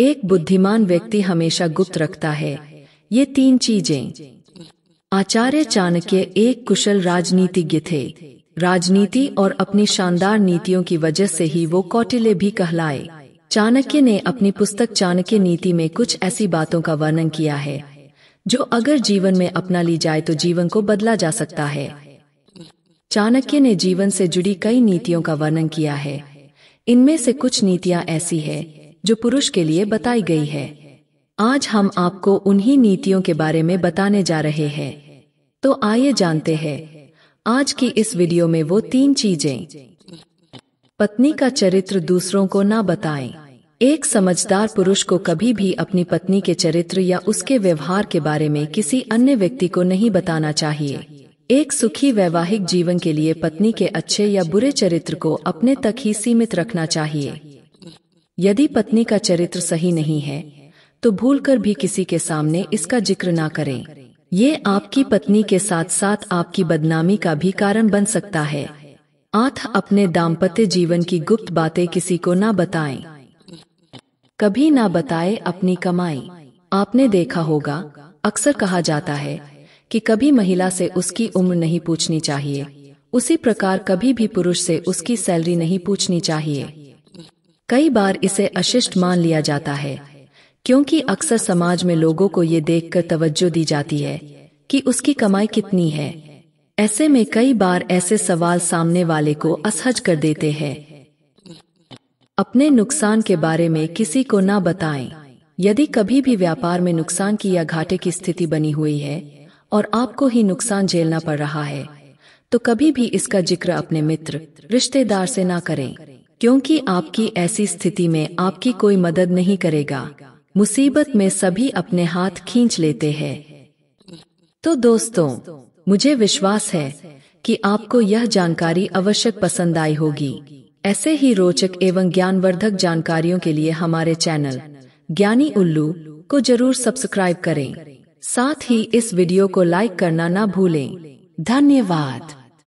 एक बुद्धिमान व्यक्ति हमेशा गुप्त रखता है ये तीन चीजें आचार्य चाणक्य एक कुशल राजनीतिज्ञ थे राजनीति और अपनी शानदार नीतियों की वजह से ही वो कौटिल्य भी कहलाए चाणक्य ने अपनी पुस्तक चाणक्य नीति में कुछ ऐसी बातों का वर्णन किया है जो अगर जीवन में अपना ली जाए तो जीवन को बदला जा सकता है चाणक्य ने जीवन से जुड़ी कई नीतियों का वर्णन किया है इनमें से कुछ नीतियां ऐसी है जो पुरुष के लिए बताई गई है आज हम आपको उन्हीं नीतियों के बारे में बताने जा रहे हैं तो आइए जानते हैं आज की इस वीडियो में वो तीन चीजें पत्नी का चरित्र दूसरों को ना बताएं। एक समझदार पुरुष को कभी भी अपनी पत्नी के चरित्र या उसके व्यवहार के बारे में किसी अन्य व्यक्ति को नहीं बताना चाहिए एक सुखी वैवाहिक जीवन के लिए पत्नी के अच्छे या बुरे चरित्र को अपने तक ही सीमित रखना चाहिए यदि पत्नी का चरित्र सही नहीं है तो भूलकर भी किसी के सामने इसका जिक्र ना करें ये आपकी पत्नी के साथ साथ आपकी बदनामी का भी कारण बन सकता है आठ अपने दाम्पत्य जीवन की गुप्त बातें किसी को ना बताएं। कभी ना बताएं अपनी कमाई आपने देखा होगा अक्सर कहा जाता है कि कभी महिला से उसकी उम्र नहीं पूछनी चाहिए उसी प्रकार कभी भी पुरुष से उसकी सैलरी नहीं पूछनी चाहिए कई बार इसे अशिष्ट मान लिया जाता है क्योंकि अक्सर समाज में लोगों को ये देखकर तवज्जो दी जाती है कि उसकी कमाई कितनी है ऐसे में कई बार ऐसे सवाल सामने वाले को असहज कर देते हैं अपने नुकसान के बारे में किसी को ना बताएं। यदि कभी भी व्यापार में नुकसान की या घाटे की स्थिति बनी हुई है और आपको ही नुकसान झेलना पड़ रहा है तो कभी भी इसका जिक्र अपने मित्र रिश्तेदार से ना करें क्योंकि आपकी ऐसी स्थिति में आपकी कोई मदद नहीं करेगा मुसीबत में सभी अपने हाथ खींच लेते हैं तो दोस्तों मुझे विश्वास है कि आपको यह जानकारी आवश्यक पसंद आई होगी ऐसे ही रोचक एवं ज्ञानवर्धक जानकारियों के लिए हमारे चैनल ज्ञानी उल्लू को जरूर सब्सक्राइब करें साथ ही इस वीडियो को लाइक करना ना भूलें धन्यवाद